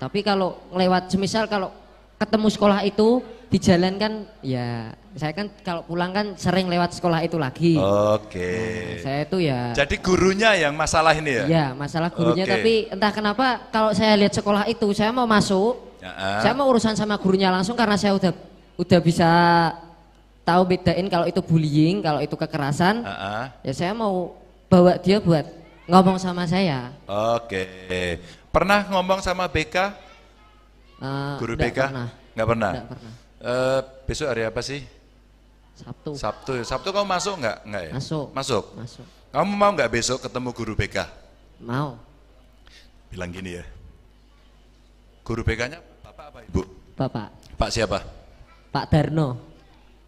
tapi kalau lewat semisal kalau ketemu sekolah itu di jalan kan ya saya kan kalau pulang kan sering lewat sekolah itu lagi. Oke. Nah, saya itu ya. Jadi gurunya yang masalah ini ya? Iya masalah gurunya okay. tapi entah kenapa kalau saya lihat sekolah itu saya mau masuk, ya, saya mau urusan sama gurunya langsung karena saya udah udah bisa tahu bedain kalau itu bullying, kalau itu kekerasan. Uh Ya saya mau bawa dia buat Ngomong sama saya. Oke. Pernah ngomong sama BK? Uh, eh, Guru BK? Pernah. Nggak pernah. Nggak pernah. Uh, besok hari apa sih? Sabtu. Sabtu. Sabtu kamu masuk nggak? Nggak ya? Masuk. Masuk. Masuk. Kamu mau nggak besok ketemu guru BK? Mau. Bilang gini ya. Guru BK-nya bapak apa ibu? Bapak. Pak siapa? Pak Darno.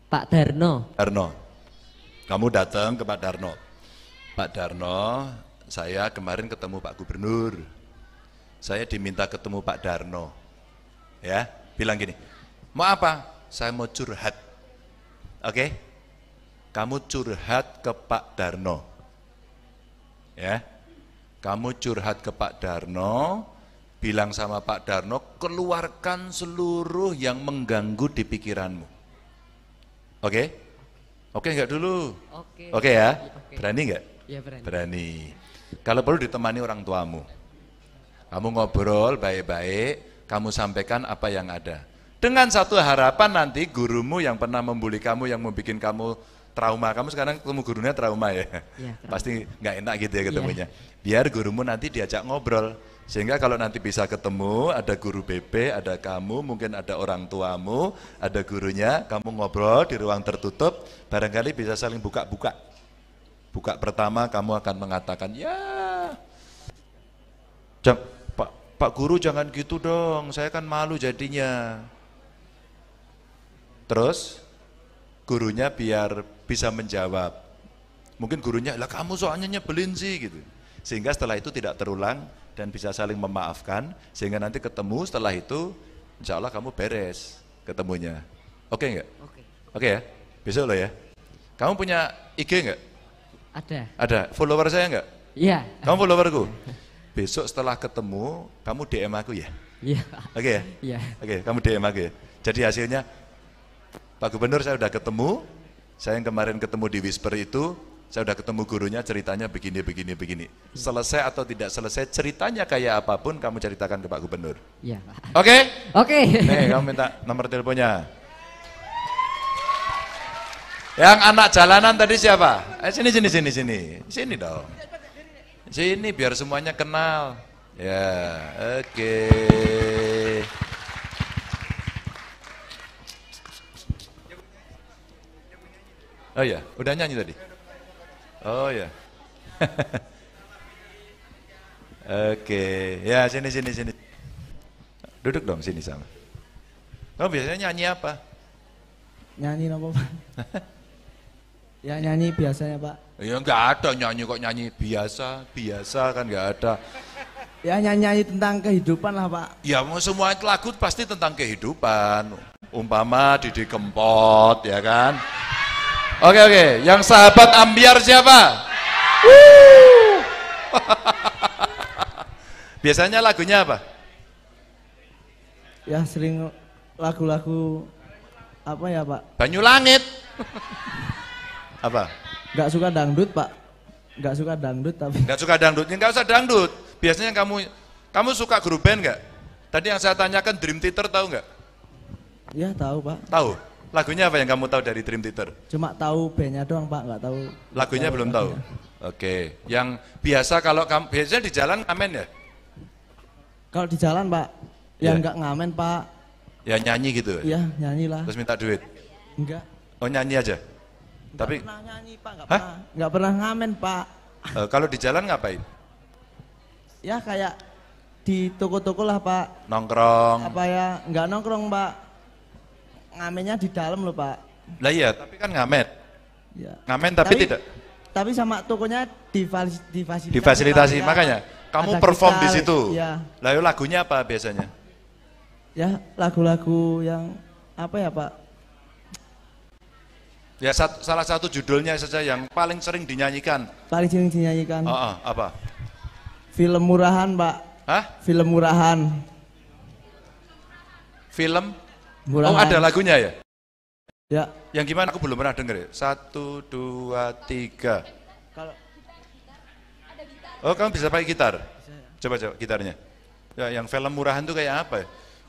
Pak Darno. Darno. Kamu datang ke Pak Darno. Pak Darno, saya kemarin ketemu Pak Gubernur, saya diminta ketemu Pak Darno. Ya, bilang gini, mau apa? Saya mau curhat. Oke? Kamu curhat ke Pak Darno. Ya. Kamu curhat ke Pak Darno, bilang sama Pak Darno, keluarkan seluruh yang mengganggu di pikiranmu. Oke? Oke okay, enggak dulu? Oke. ya? Okay. Berani enggak? Ya berani. Berani. Kalau perlu ditemani orang tuamu. Kamu ngobrol baik-baik, kamu sampaikan apa yang ada. Dengan satu harapan nanti gurumu yang pernah membuli kamu, yang membuat kamu trauma. Kamu sekarang ketemu gurunya trauma ya. ya trauma. Pasti nggak enak gitu ya ketemunya. Ya. Biar gurumu nanti diajak ngobrol. Sehingga kalau nanti bisa ketemu, ada guru BP, ada kamu, mungkin ada orang tuamu, ada gurunya, kamu ngobrol di ruang tertutup, barangkali bisa saling buka-buka buka pertama kamu akan mengatakan, ya Pak, Pak Guru jangan gitu dong, saya kan malu jadinya. Terus gurunya biar bisa menjawab. Mungkin gurunya, lah kamu soalnya nyebelin sih gitu. Sehingga setelah itu tidak terulang dan bisa saling memaafkan sehingga nanti ketemu setelah itu insya Allah kamu beres ketemunya. Oke okay enggak? Oke. Okay. okay ya? Besok lo ya. Kamu punya IG enggak? Ada. Ada. Follower saya enggak? Iya. Kamu followerku? Besok setelah ketemu, kamu DM aku ya? Iya. Oke okay, ya? Iya. Oke, okay, kamu DM aku ya? Jadi hasilnya, Pak Gubernur saya udah ketemu, saya yang kemarin ketemu di Whisper itu, saya udah ketemu gurunya ceritanya begini, begini, begini. Selesai atau tidak selesai, ceritanya kayak apapun kamu ceritakan ke Pak Gubernur. Iya Oke? Oke. Nih kamu minta nomor teleponnya. Yang anak jalanan tadi siapa? Eh, sini sini sini sini. Sini dong. Sini biar semuanya kenal. Ya, oke. Okay. Oh ya, udah nyanyi tadi. Oh ya. Oke, ya sini sini sini. Duduk dong sini sama. Kamu biasanya nyanyi apa? Nyanyi apa, Pak? Ya nyanyi biasanya Pak. Ya nggak ada nyanyi kok nyanyi biasa, biasa kan nggak ada. Ya nyanyi-nyanyi tentang kehidupan lah Pak. Ya mau semua lagu pasti tentang kehidupan. Umpama Didi Kempot ya kan. Oke oke, yang sahabat ambiar siapa? Biasanya lagunya apa? Ya sering lagu-lagu apa ya Pak? Banyu Langit. Apa? nggak suka dangdut pak. nggak suka dangdut tapi. nggak suka ini nggak usah dangdut. Biasanya kamu, kamu suka grup band enggak Tadi yang saya tanyakan Dream Theater tahu nggak? Ya tahu pak. Tahu. Lagunya apa yang kamu tahu dari Dream Theater? Cuma tahu bandnya doang pak, nggak tahu. Lagunya tahu belum lagunya. tahu. Oke. Yang biasa kalau kamu biasanya di jalan ngamen ya? Kalau di jalan pak, yang iya. nggak ngamen pak. Ya nyanyi gitu. ya iya, nyanyi lah. Terus minta duit? Enggak. Oh nyanyi aja. Gak Tapi pernah nyanyi pak, nggak pernah, gak pernah ngamen pak. E, kalau di jalan ngapain? Ya kayak di toko-toko lah pak. Nongkrong. Apa ya? Nggak nongkrong pak. Ngamennya di dalam loh pak. Lah iya, tapi kan ngamen. Ya. Ngamen tapi, tapi tidak. Tapi sama tokonya difasilitasi. Difasilitasi pak, makanya kamu perform kita, di situ. Ya. Lalu lagunya apa biasanya? Ya lagu-lagu yang apa ya pak? Ya sat, salah satu judulnya saja yang paling sering dinyanyikan. Paling sering dinyanyikan. Uh, uh, apa? Film murahan, Pak. Hah? Film murahan. Film? Murahan. Oh ada lagunya ya? Ya. Yang gimana aku belum pernah denger ya? Satu, dua, tiga. Kalau Oh kamu bisa pakai gitar? Ya. Coba coba gitarnya. Ya, yang film murahan itu kayak apa ya?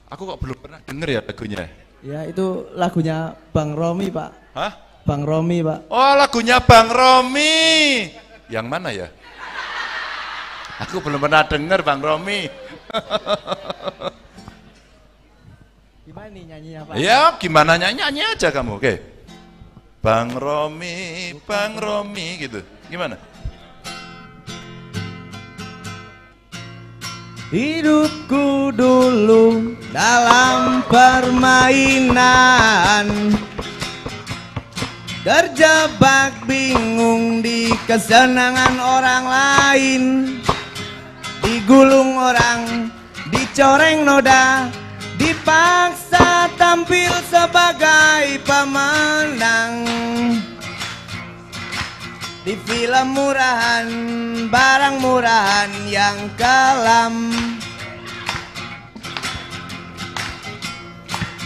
Aku kok belum pernah denger ya lagunya. Ya itu lagunya Bang Romi pak. Hah? Bang Romi, Pak. Oh, lagunya Bang Romi. Yang mana ya? Aku belum pernah dengar Bang Romi. gimana nih nyanyinya, Pak? Ya, gimana nyanyi, nyanyi aja kamu. Oke. Bang Romi, Bang Romi gitu. Gimana? Hidupku dulu dalam permainan Terjebak bingung di kesenangan orang lain Digulung orang, dicoreng noda Dipaksa tampil sebagai pemenang Di film murahan, barang murahan yang kelam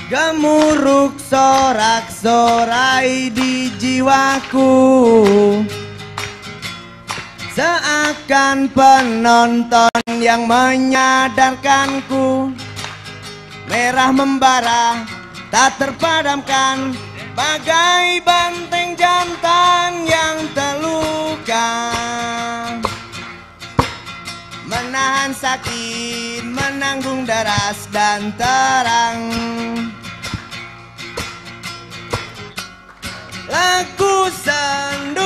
Gemuruk sorak-sorai di jiwaku Seakan penonton yang menyadarkanku Merah membara tak terpadamkan Bagai banteng jantan yang terluka Menahan sakit, menanggung deras dan terang Sunday.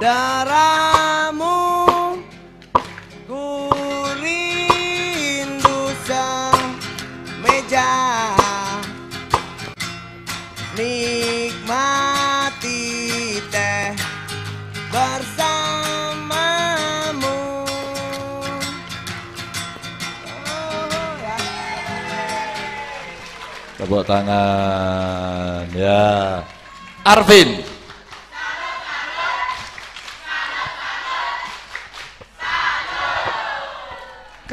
daramu Ku rindu meja Nikmati teh bersamamu Tepuk tangan ya Arvin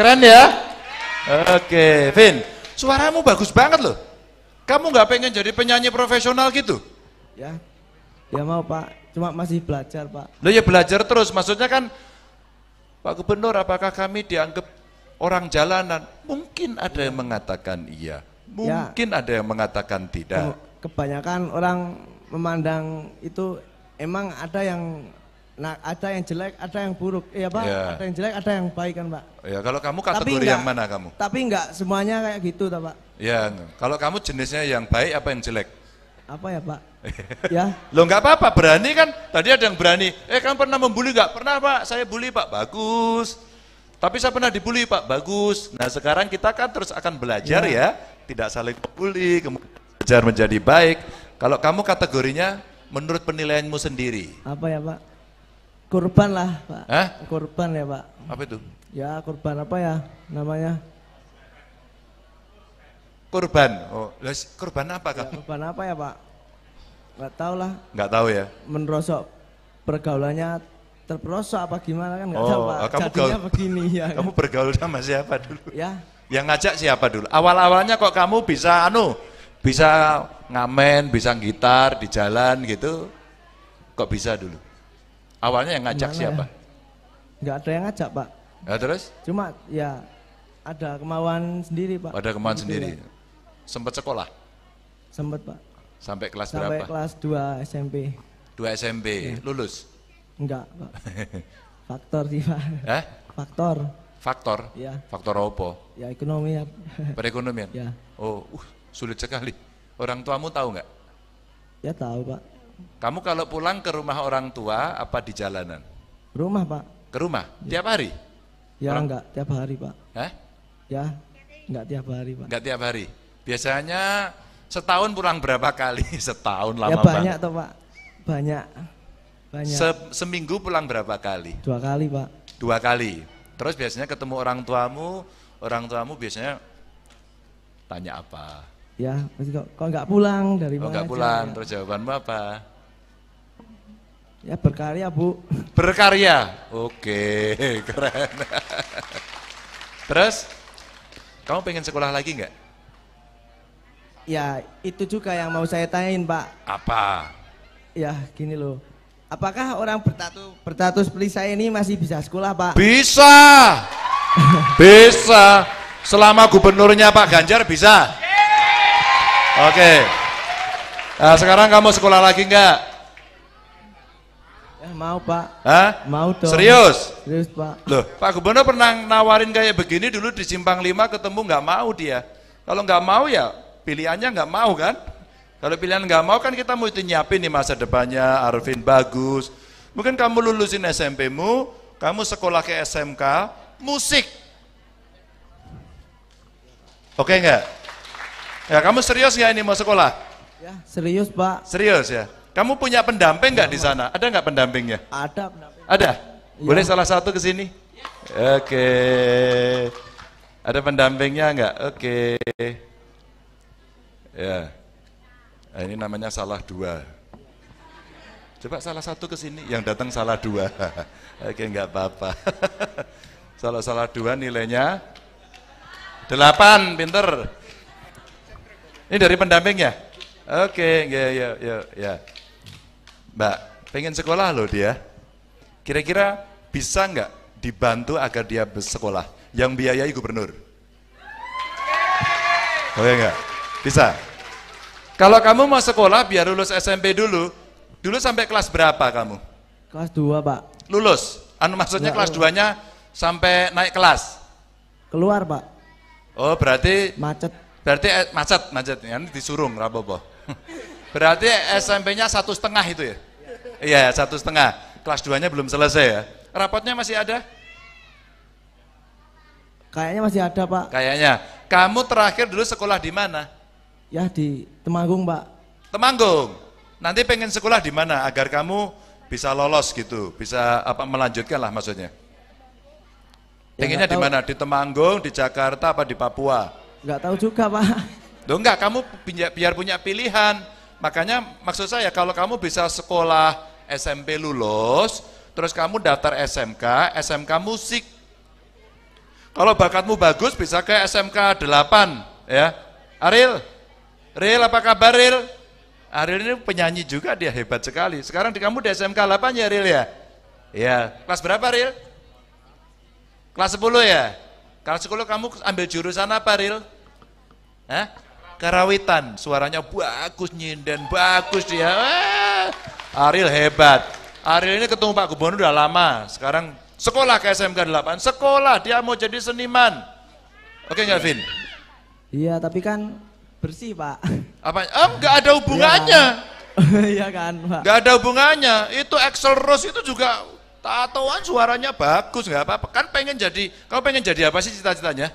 Keren ya? Oke, Vin. Suaramu bagus banget loh. Kamu nggak pengen jadi penyanyi profesional gitu? Ya, ya mau Pak. Cuma masih belajar Pak. Lo ya belajar terus. Maksudnya kan, Pak Gubernur apakah kami dianggap orang jalanan? Mungkin ada yang mengatakan iya. Mungkin ya, ada yang mengatakan tidak. Oh, kebanyakan orang memandang itu emang ada yang Nah, ada yang jelek, ada yang buruk. Iya, Pak. Ya. Ada yang jelek, ada yang baik kan, Pak. Ya, kalau kamu kategori enggak, yang mana kamu? Tapi enggak semuanya kayak gitu, tak, Pak. Ya, kalau kamu jenisnya yang baik apa yang jelek? Apa ya, Pak? ya. lo enggak apa-apa, berani kan? Tadi ada yang berani. Eh, kamu pernah membuli enggak? Pernah, Pak. Saya bully, Pak. Bagus. Tapi saya pernah dibully, Pak. Bagus. Nah, sekarang kita kan terus akan belajar ya, ya. tidak saling membuli, kemudian belajar menjadi baik. Kalau kamu kategorinya menurut penilaianmu sendiri. Apa ya, Pak? Kurban lah Pak. Hah? Kurban ya Pak. Apa itu? Ya korban apa ya namanya? korban. Oh, korban apa Kak? Ya, kurban apa ya Pak? Enggak tahu lah. Enggak tahu ya. Menerosok pergaulannya terperosok apa gimana kan nggak oh, tahu pak. Kamu gaul, begini ya. Kan? Kamu kan? bergaul sama siapa dulu? Ya. Yang ngajak siapa dulu? Awal-awalnya kok kamu bisa anu, bisa ngamen, bisa gitar di jalan gitu, kok bisa dulu? Awalnya yang ngajak Gimana siapa? Ya? Gak ada yang ngajak pak. Ya terus? Cuma ya ada kemauan sendiri pak. Ada kemauan iya. sendiri. Ya. Sempat sekolah? Sempat pak. Sampai kelas Sampai berapa? Sampai kelas 2 SMP. 2 SMP, ya. lulus? Enggak pak. Faktor sih pak. Eh? Faktor. Faktor? Ya. Faktor apa? Ya ekonomi ya. Perekonomian? Ya. Oh, uh, sulit sekali. Orang tuamu tahu nggak? Ya tahu pak. Kamu kalau pulang ke rumah orang tua apa di jalanan? Rumah pak. Ke rumah? Ya. Tiap hari? Ya orang? enggak tiap hari pak. Hah? Ya enggak tiap hari pak. Enggak tiap hari. Biasanya setahun pulang berapa kali? setahun lama ya, banyak toh pak. Banyak. Banyak. Se seminggu pulang berapa kali? Dua kali pak. Dua kali. Terus biasanya ketemu orang tuamu, orang tuamu biasanya tanya apa? Ya, kok, kok enggak pulang dari oh, mana? Enggak pulang, aja, terus jawabanmu apa? Ya berkarya Bu. Berkarya? Oke, keren. Terus, kamu pengen sekolah lagi nggak? Ya itu juga yang mau saya tanyain Pak. Apa? Ya gini loh, apakah orang bertatu bertatus seperti saya ini masih bisa sekolah Pak? Bisa! bisa! Selama gubernurnya Pak Ganjar bisa? Oke. Okay. Nah, sekarang kamu sekolah lagi nggak? Ya, mau Pak. Hah? Mau dong. Serius? Serius Pak. Loh, Pak Gubernur pernah nawarin kayak begini dulu di Simpang lima ketemu nggak mau dia. Kalau nggak mau ya pilihannya nggak mau kan? Kalau pilihan nggak mau kan kita mesti nyiapin nih masa depannya, Arvin bagus. Mungkin kamu lulusin SMP-mu, kamu sekolah ke SMK, musik. Oke okay nggak? Ya kamu serius nggak ini mau sekolah? Ya serius Pak. Serius ya? Kamu punya pendamping nggak di sana? Ada nggak pendampingnya? Ada. Pendamping. Ada. Iya. Boleh salah satu ke sini? Oke. Okay. Ada pendampingnya nggak? Oke. Okay. Ya. Nah, ini namanya salah dua. Coba salah satu ke sini, yang datang salah dua. Oke, nggak apa-apa. salah salah dua nilainya delapan, pinter. Ini dari pendampingnya. Oke, ya, ya, ya, ya. Mbak, pengen sekolah loh dia. Kira-kira bisa nggak dibantu agar dia bersekolah? Yang biayai gubernur. Oke nggak? Bisa? Kalau kamu mau sekolah biar lulus SMP dulu, dulu sampai kelas berapa kamu? Kelas 2 pak. Lulus? Anu maksudnya ya, kelas 2 nya sampai naik kelas? Keluar pak. Oh berarti? Macet. Berarti eh, macet, macet. Ini disuruh rabobo. Berarti SMP-nya satu setengah itu ya? Iya, satu setengah. Kelas 2-nya belum selesai ya. Rapotnya masih ada? Kayaknya masih ada, Pak. Kayaknya. Kamu terakhir dulu sekolah di mana? Ya, di Temanggung, Pak. Temanggung. Nanti pengen sekolah di mana agar kamu bisa lolos gitu, bisa apa melanjutkan lah maksudnya. Ya, Pengennya di mana? Di Temanggung, di Jakarta apa di Papua? Enggak tahu juga, Pak. Loh enggak, kamu biar punya pilihan. Makanya maksud saya kalau kamu bisa sekolah SMP lulus, terus kamu daftar SMK, SMK musik. Kalau bakatmu bagus bisa ke SMK 8 ya. Aril, Aril, apa kabar Aril? Aril ini penyanyi juga dia hebat sekali. Sekarang di kamu di SMK 8 ya Aril ya? Iya. Ya, kelas berapa Aril? Kelas 10 ya? Kelas 10 kamu ambil jurusan apa Aril? Hah? karawitan, suaranya bagus nyinden, bagus dia. Wah, Aril hebat. Ariel ini ketemu Pak Gubernur udah lama, sekarang sekolah ke SMK 8, sekolah dia mau jadi seniman. Oke nggak Vin? Iya tapi kan bersih Pak. Apa? Oh, nggak ada hubungannya. Iya, iya kan Pak. Nggak ada hubungannya, itu Axel Rose itu juga tatoan suaranya bagus nggak apa-apa. Kan pengen jadi, kau pengen jadi apa sih cita-citanya?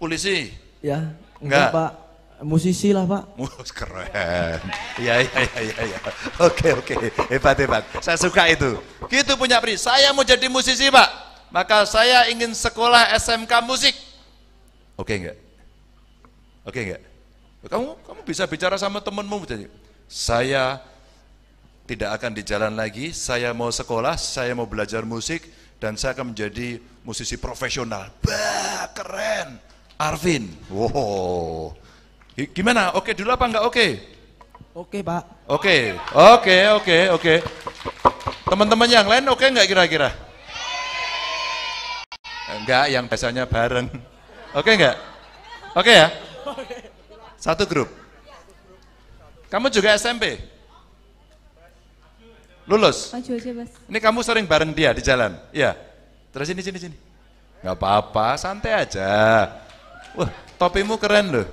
Polisi? Ya, enggak, enggak Pak Musisi lah pak. Keren. Iya, iya iya iya iya. Oke oke hebat hebat. Saya suka itu. Gitu punya pri. Saya mau jadi musisi pak. Maka saya ingin sekolah SMK musik. Oke enggak? Oke enggak? Kamu kamu bisa bicara sama temanmu jadi. Saya tidak akan di jalan lagi. Saya mau sekolah. Saya mau belajar musik dan saya akan menjadi musisi profesional. Bah keren. Arvin. Wow Gimana? Oke dulu apa enggak oke? Oke, Pak. Oke. Oke, oke, oke. Teman-teman yang lain oke enggak kira-kira? Enggak, yang biasanya bareng. Oke enggak? Oke ya? Satu grup. Kamu juga SMP? Lulus? Ini kamu sering bareng dia di jalan? Iya. Terus sini, sini, sini. Enggak apa-apa, santai aja. Wah, topimu keren loh.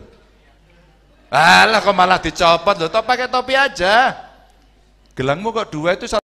Alah kok malah dicopot loh, toh pakai topi aja. Gelangmu kok dua itu satu